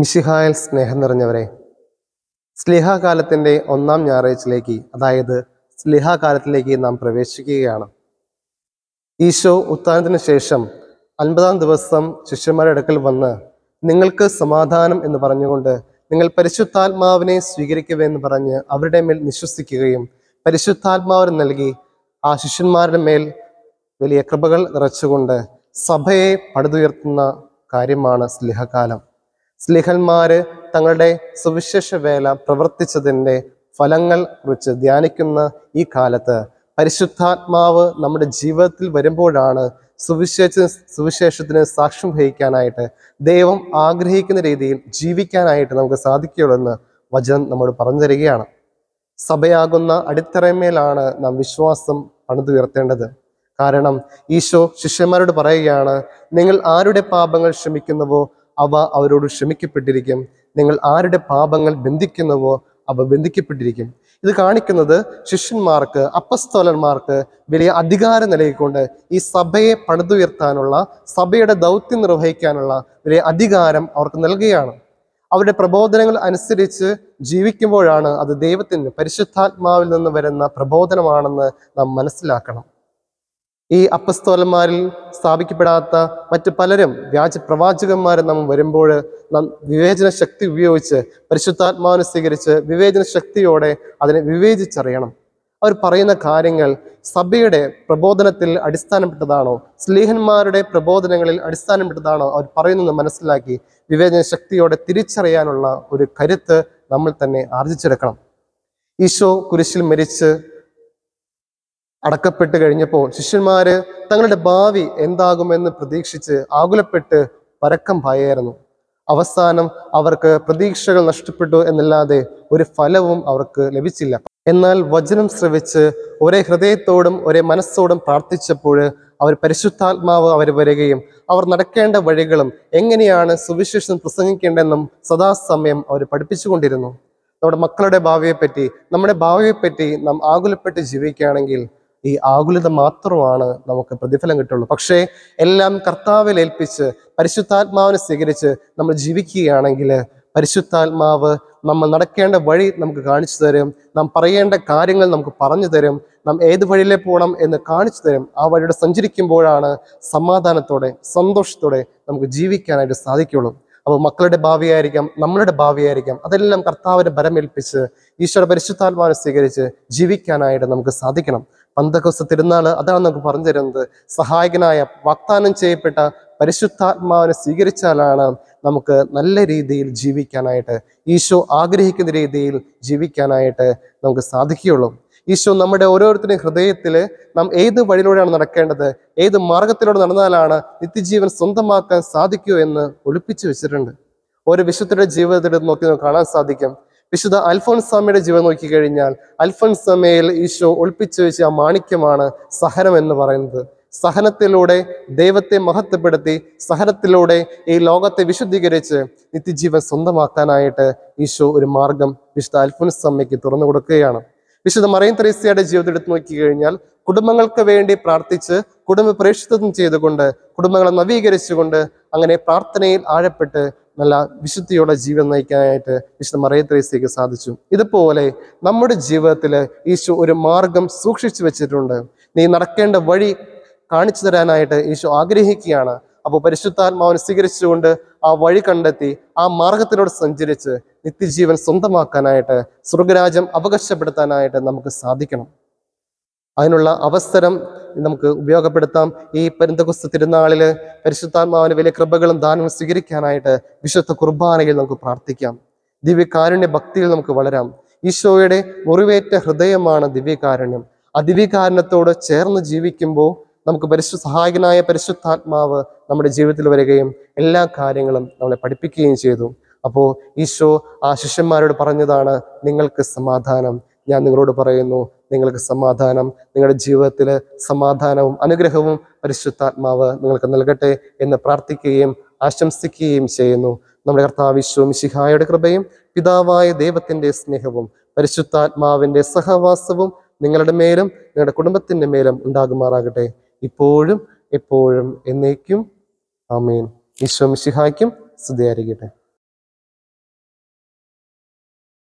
മിശിഹായൽ സ്നേഹം നിറഞ്ഞവരെ സ്ലിഹാകാലത്തിൻ്റെ ഒന്നാം ഞായറാഴ്ചയിലേക്ക് അതായത് സ്ലിഹാകാലത്തിലേക്ക് നാം പ്രവേശിക്കുകയാണ് ഈശോ ഉത്ഥാനത്തിന് ശേഷം അൻപതാം ദിവസം ശിഷ്യന്മാരുടെ അടുക്കൽ വന്ന് നിങ്ങൾക്ക് സമാധാനം എന്ന് പറഞ്ഞുകൊണ്ട് നിങ്ങൾ പരിശുദ്ധാത്മാവിനെ സ്വീകരിക്കുകയെന്ന് പറഞ്ഞ് അവരുടെ മേൽ നിശ്വസിക്കുകയും പരിശുദ്ധാത്മാവിന് നൽകി ആ ശിഷ്യന്മാരുടെ മേൽ വലിയ കൃപകൾ നിറച്ചുകൊണ്ട് സഭയെ പടുതുയർത്തുന്ന കാര്യമാണ് സ്ലിഹകാലം സ്ലിഹന്മാര് തങ്ങളുടെ സുവിശേഷ വേല പ്രവർത്തിച്ചതിൻ്റെ ഫലങ്ങൾ കുറിച്ച് ധ്യാനിക്കുന്ന ഈ കാലത്ത് പരിശുദ്ധാത്മാവ് നമ്മുടെ ജീവിതത്തിൽ വരുമ്പോഴാണ് സുവിശേഷ സുവിശേഷത്തിന് സാക്ഷ്യം വഹിക്കാനായിട്ട് ദൈവം ആഗ്രഹിക്കുന്ന രീതിയിൽ ജീവിക്കാനായിട്ട് നമുക്ക് സാധിക്കുകയുള്ളൂ എന്ന് വചനം നമ്മോട് പറഞ്ഞു തരികയാണ് സഭയാകുന്ന അടിത്തറമേലാണ് നാം വിശ്വാസം പണിതുയർത്തേണ്ടത് കാരണം ഈശോ ശിഷ്യന്മാരോട് പറയുകയാണ് നിങ്ങൾ ആരുടെ പാപങ്ങൾ ക്ഷമിക്കുന്നുവോ അവ അവരോട് ക്ഷമിക്കപ്പെട്ടിരിക്കും നിങ്ങൾ ആരുടെ പാപങ്ങൾ ബന്ധിക്കുന്നുവോ അവ ബന്ധിക്കപ്പെട്ടിരിക്കും ഇത് കാണിക്കുന്നത് ശിഷ്യന്മാർക്ക് അപ്പസ്തോലന്മാർക്ക് വലിയ അധികാരം നൽകിക്കൊണ്ട് ഈ സഭയെ പണിതുയർത്താനുള്ള സഭയുടെ ദൗത്യം നിർവഹിക്കാനുള്ള വലിയ അധികാരം അവർക്ക് നൽകുകയാണ് അവരുടെ പ്രബോധനങ്ങൾ അനുസരിച്ച് ജീവിക്കുമ്പോഴാണ് അത് ദൈവത്തിന് പരിശുദ്ധാത്മാവിൽ നിന്ന് വരുന്ന പ്രബോധനമാണെന്ന് നാം മനസ്സിലാക്കണം ഈ അപ്പസ്തോലന്മാരിൽ സ്ഥാപിക്കപ്പെടാത്ത മറ്റ് പലരും വ്യാജ പ്രവാചകന്മാരെ നാം വരുമ്പോൾ നാം വിവേചന ശക്തി ഉപയോഗിച്ച് പരിശുദ്ധാത്മാവിനെ സ്വീകരിച്ച് വിവേചന ശക്തിയോടെ അതിനെ വിവേചിച്ചറിയണം അവർ പറയുന്ന കാര്യങ്ങൾ സഭയുടെ പ്രബോധനത്തിൽ അടിസ്ഥാനപ്പെട്ടതാണോ സ്ലീഹന്മാരുടെ പ്രബോധനങ്ങളിൽ അടിസ്ഥാനപ്പെട്ടതാണോ അവർ പറയുന്നത് മനസ്സിലാക്കി വിവേചന ശക്തിയോടെ തിരിച്ചറിയാനുള്ള ഒരു കരുത്ത് നമ്മൾ തന്നെ ആർജിച്ചെടുക്കണം ഈശോ കുരിശിൽ മരിച്ച് അടക്കപ്പെട്ട് കഴിഞ്ഞപ്പോൾ ശിഷ്യന്മാര് തങ്ങളുടെ ഭാവി എന്താകുമെന്ന് പ്രതീക്ഷിച്ച് ആകുലപ്പെട്ട് പരക്കം ഭയയായിരുന്നു അവസാനം അവർക്ക് പ്രതീക്ഷകൾ നഷ്ടപ്പെട്ടു എന്നല്ലാതെ ഒരു ഫലവും അവർക്ക് ലഭിച്ചില്ല എന്നാൽ വചനം ശ്രവിച്ച് ഒരേ ഹൃദയത്തോടും ഒരേ മനസ്സോടും പ്രാർത്ഥിച്ചപ്പോൾ അവർ പരിശുദ്ധാത്മാവ് അവർ വരികയും അവർ നടക്കേണ്ട വഴികളും എങ്ങനെയാണ് സുവിശേഷം പ്രസംഗിക്കേണ്ടതെന്നും സദാസമയം അവർ പഠിപ്പിച്ചുകൊണ്ടിരുന്നു നമ്മുടെ മക്കളുടെ ഭാവിയെപ്പറ്റി നമ്മുടെ ഭാവിയെപ്പറ്റി നാം ആകുലപ്പെട്ട് ജീവിക്കുകയാണെങ്കിൽ ഈ ആകുലത മാത്രമാണ് നമുക്ക് പ്രതിഫലം കിട്ടുള്ളൂ പക്ഷേ എല്ലാം കർത്താവിൽ ഏൽപ്പിച്ച് പരിശുദ്ധാത്മാവിനെ സ്വീകരിച്ച് നമ്മൾ ജീവിക്കുകയാണെങ്കിൽ പരിശുദ്ധാത്മാവ് നമ്മൾ നടക്കേണ്ട വഴി നമുക്ക് കാണിച്ചു തരും നാം പറയേണ്ട കാര്യങ്ങൾ നമുക്ക് പറഞ്ഞു തരും നാം ഏത് വഴിയിലേ പോകണം എന്ന് കാണിച്ചു തരും ആ വഴിയുടെ സഞ്ചരിക്കുമ്പോഴാണ് സമാധാനത്തോടെ സന്തോഷത്തോടെ നമുക്ക് ജീവിക്കാനായിട്ട് സാധിക്കുള്ളൂ അപ്പോൾ മക്കളുടെ ഭാവിയായിരിക്കാം നമ്മളുടെ ഭാവിയായിരിക്കാം അതെല്ലാം കർത്താവിനെ ബലമേൽപ്പിച്ച് ഈശ്വര പരിശുദ്ധാത്മാവിനെ സ്വീകരിച്ച് ജീവിക്കാനായിട്ട് നമുക്ക് സാധിക്കണം പന്തക്കോസ് തിരുനാൾ അതാണ് നമുക്ക് പറഞ്ഞു തരുന്നത് സഹായകനായ വാഗ്ദാനം ചെയ്യപ്പെട്ട പരിശുദ്ധാത്മാവിനെ സ്വീകരിച്ചാലാണ് നമുക്ക് നല്ല രീതിയിൽ ജീവിക്കാനായിട്ട് ഈശോ ആഗ്രഹിക്കുന്ന രീതിയിൽ ജീവിക്കാനായിട്ട് നമുക്ക് സാധിക്കുകയുള്ളൂ ഈശോ നമ്മുടെ ഓരോരുത്തരുടെയും ഹൃദയത്തിൽ നാം ഏത് വഴിയിലൂടെയാണ് നടക്കേണ്ടത് ഏത് മാർഗത്തിലൂടെ നടന്നാലാണ് നിത്യജീവൻ സ്വന്തമാക്കാൻ സാധിക്കൂ എന്ന് ഒളിപ്പിച്ചു വെച്ചിട്ടുണ്ട് ഓരോ വിശുദ്ധരുടെ ജീവിതത്തിൽ നോക്കി നമുക്ക് കാണാൻ സാധിക്കും വിശുദ്ധ അൽഫോൺസ് സ്വാമിയുടെ ജീവൻ നോക്കിക്കഴിഞ്ഞാൽ അൽഫോൺസ് സ്വാമിയിൽ ഈശോ ഒളിപ്പിച്ചു വെച്ച ആ മാണിക്യമാണ് സഹനം എന്ന് പറയുന്നത് സഹനത്തിലൂടെ ദൈവത്തെ മഹത്വപ്പെടുത്തി സഹനത്തിലൂടെ ഈ ലോകത്തെ വിശുദ്ധീകരിച്ച് നിത്യജീവൻ സ്വന്തമാക്കാനായിട്ട് ഈശോ ഒരു മാർഗം വിശുദ്ധ അൽഫോൻസ് സ്വാമിക്ക് തുറന്നു കൊടുക്കുകയാണ് വിശുദ്ധ മറിയം ത്രേസ്യയുടെ ജീവിതം എടുത്തു നോക്കിക്കഴിഞ്ഞാൽ കുടുംബങ്ങൾക്ക് വേണ്ടി പ്രാർത്ഥിച്ച് കുടുംബ പ്രേക്ഷിതം ചെയ്തുകൊണ്ട് കുടുംബങ്ങളെ നവീകരിച്ചുകൊണ്ട് അങ്ങനെ പ്രാർത്ഥനയിൽ ആഴപ്പെട്ട് നല്ല വിശുദ്ധിയോടെ ജീവൻ നയിക്കാനായിട്ട് വിശുദ്ധ മറിയത്രേസ്യക്ക് സാധിച്ചു ഇതുപോലെ നമ്മുടെ ജീവിതത്തിൽ ഈശോ ഒരു മാർഗം സൂക്ഷിച്ചു വെച്ചിട്ടുണ്ട് നീ നടക്കേണ്ട വഴി കാണിച്ചു തരാനായിട്ട് ഈശോ ആഗ്രഹിക്കുകയാണ് അപ്പോൾ പരിശുദ്ധാത്മാവിനെ സ്വീകരിച്ചുകൊണ്ട് ആ വഴി കണ്ടെത്തി ആ മാർഗത്തിലൂടെ സഞ്ചരിച്ച് നിത്യജീവൻ സ്വന്തമാക്കാനായിട്ട് സ്വർഗരാജ്യം അവകാശപ്പെടുത്താനായിട്ട് നമുക്ക് സാധിക്കണം അതിനുള്ള അവസരം നമുക്ക് ഉപയോഗപ്പെടുത്താം ഈ പെരുന്തകുസ്ത തിരുനാളിൽ പരിശുദ്ധാത്മാവിന് വലിയ കൃപകളും ദാനവും സ്വീകരിക്കാനായിട്ട് വിശുദ്ധ കുർബാനയിൽ നമുക്ക് പ്രാർത്ഥിക്കാം ദിവ്യകാരുണ്യ ഭക്തിയിൽ നമുക്ക് വളരാം ഈശോയുടെ മുറിവേറ്റ ഹൃദയമാണ് ദിവ്യകാരുണ്യം ആ ദിവ്യകാരുണ്യത്തോട് ചേർന്ന് ജീവിക്കുമ്പോൾ നമുക്ക് പരിശു സഹായകനായ പരിശുദ്ധാത്മാവ് നമ്മുടെ ജീവിതത്തിൽ വരികയും എല്ലാ കാര്യങ്ങളും നമ്മളെ പഠിപ്പിക്കുകയും ചെയ്തു അപ്പോൾ ഈശോ ആ ശിഷ്യന്മാരോട് പറഞ്ഞതാണ് നിങ്ങൾക്ക് സമാധാനം ഞാൻ നിങ്ങളോട് പറയുന്നു നിങ്ങൾക്ക് സമാധാനം നിങ്ങളുടെ ജീവിതത്തിൽ സമാധാനവും അനുഗ്രഹവും പരിശുദ്ധാത്മാവ് നിങ്ങൾക്ക് നൽകട്ടെ എന്ന് പ്രാർത്ഥിക്കുകയും ആശംസിക്കുകയും ചെയ്യുന്നു നമ്മുടെ കർത്താവിശ്വ മിശിഹായുടെ കൃപയും പിതാവായ ദൈവത്തിൻ്റെ സ്നേഹവും പരിശുദ്ധാത്മാവിൻ്റെ സഹവാസവും നിങ്ങളുടെ മേലും നിങ്ങളുടെ കുടുംബത്തിൻ്റെ മേലും ഉണ്ടാകുമാറാകട്ടെ ഇപ്പോഴും എപ്പോഴും എന്നേക്കും ആമേൻ ഈശോ മിശിഹായ്ക്കും സ്തുതിയായിരിക്കട്ടെ